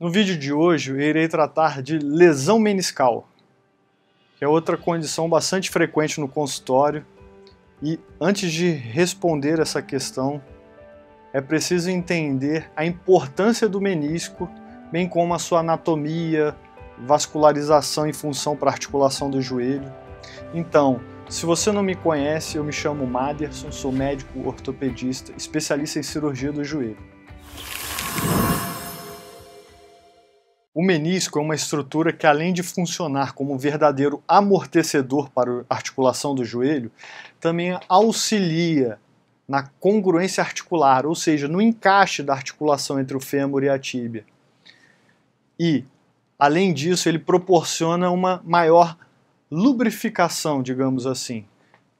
No vídeo de hoje eu irei tratar de lesão meniscal, que é outra condição bastante frequente no consultório. E antes de responder essa questão, é preciso entender a importância do menisco, bem como a sua anatomia, vascularização e função para articulação do joelho. Então, se você não me conhece, eu me chamo Maderson, sou médico ortopedista, especialista em cirurgia do joelho. O menisco é uma estrutura que, além de funcionar como um verdadeiro amortecedor para a articulação do joelho, também auxilia na congruência articular, ou seja, no encaixe da articulação entre o fêmur e a tíbia. E, além disso, ele proporciona uma maior lubrificação, digamos assim,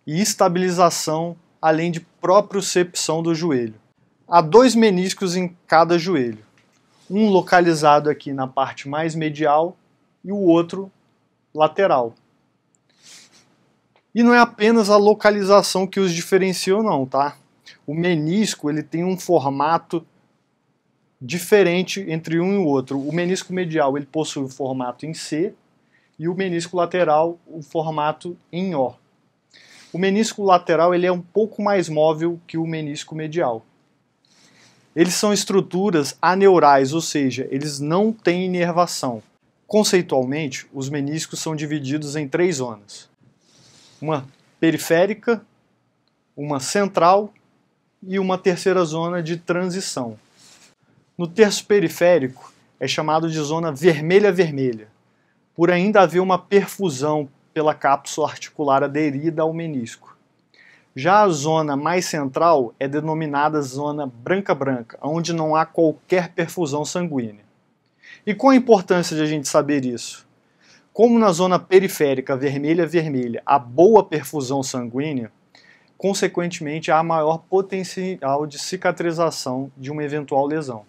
e estabilização, além de propriocepção do joelho. Há dois meniscos em cada joelho um localizado aqui na parte mais medial e o outro lateral. E não é apenas a localização que os diferencia não, tá? O menisco ele tem um formato diferente entre um e o outro. O menisco medial ele possui o formato em C e o menisco lateral o formato em O. O menisco lateral ele é um pouco mais móvel que o menisco medial. Eles são estruturas aneurais, ou seja, eles não têm inervação. Conceitualmente, os meniscos são divididos em três zonas: uma periférica, uma central e uma terceira zona de transição. No terço periférico é chamado de zona vermelha-vermelha, por ainda haver uma perfusão pela cápsula articular aderida ao menisco. Já a zona mais central é denominada zona branca-branca, onde não há qualquer perfusão sanguínea. E qual a importância de a gente saber isso? Como na zona periférica vermelha-vermelha há boa perfusão sanguínea, consequentemente há maior potencial de cicatrização de uma eventual lesão.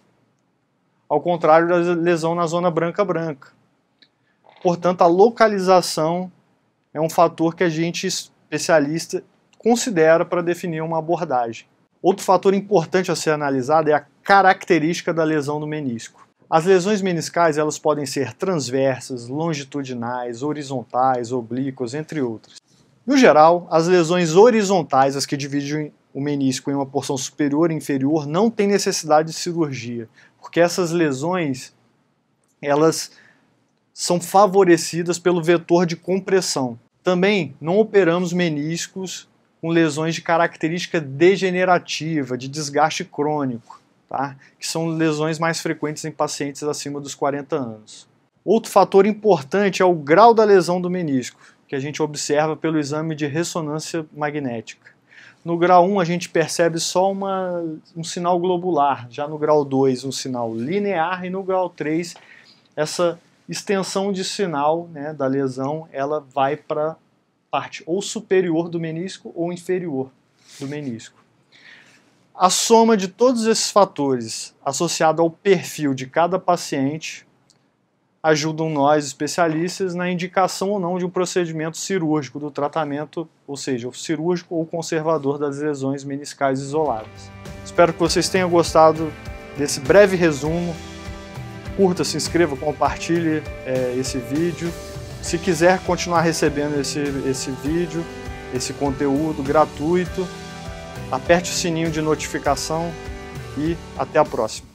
Ao contrário da lesão na zona branca-branca. Portanto, a localização é um fator que a gente especialista considera para definir uma abordagem. Outro fator importante a ser analisado é a característica da lesão do menisco. As lesões meniscais elas podem ser transversas, longitudinais, horizontais, oblíquas, entre outras. No geral, as lesões horizontais, as que dividem o menisco em uma porção superior e inferior, não têm necessidade de cirurgia, porque essas lesões elas são favorecidas pelo vetor de compressão. Também não operamos meniscos com lesões de característica degenerativa, de desgaste crônico, tá? que são lesões mais frequentes em pacientes acima dos 40 anos. Outro fator importante é o grau da lesão do menisco, que a gente observa pelo exame de ressonância magnética. No grau 1 a gente percebe só uma, um sinal globular, já no grau 2 um sinal linear e no grau 3 essa extensão de sinal né, da lesão ela vai para parte ou superior do menisco ou inferior do menisco. A soma de todos esses fatores associado ao perfil de cada paciente ajudam nós, especialistas, na indicação ou não de um procedimento cirúrgico do tratamento, ou seja, o cirúrgico ou conservador das lesões meniscais isoladas. Espero que vocês tenham gostado desse breve resumo. Curta, se inscreva, compartilhe é, esse vídeo. Se quiser continuar recebendo esse, esse vídeo, esse conteúdo gratuito, aperte o sininho de notificação e até a próxima.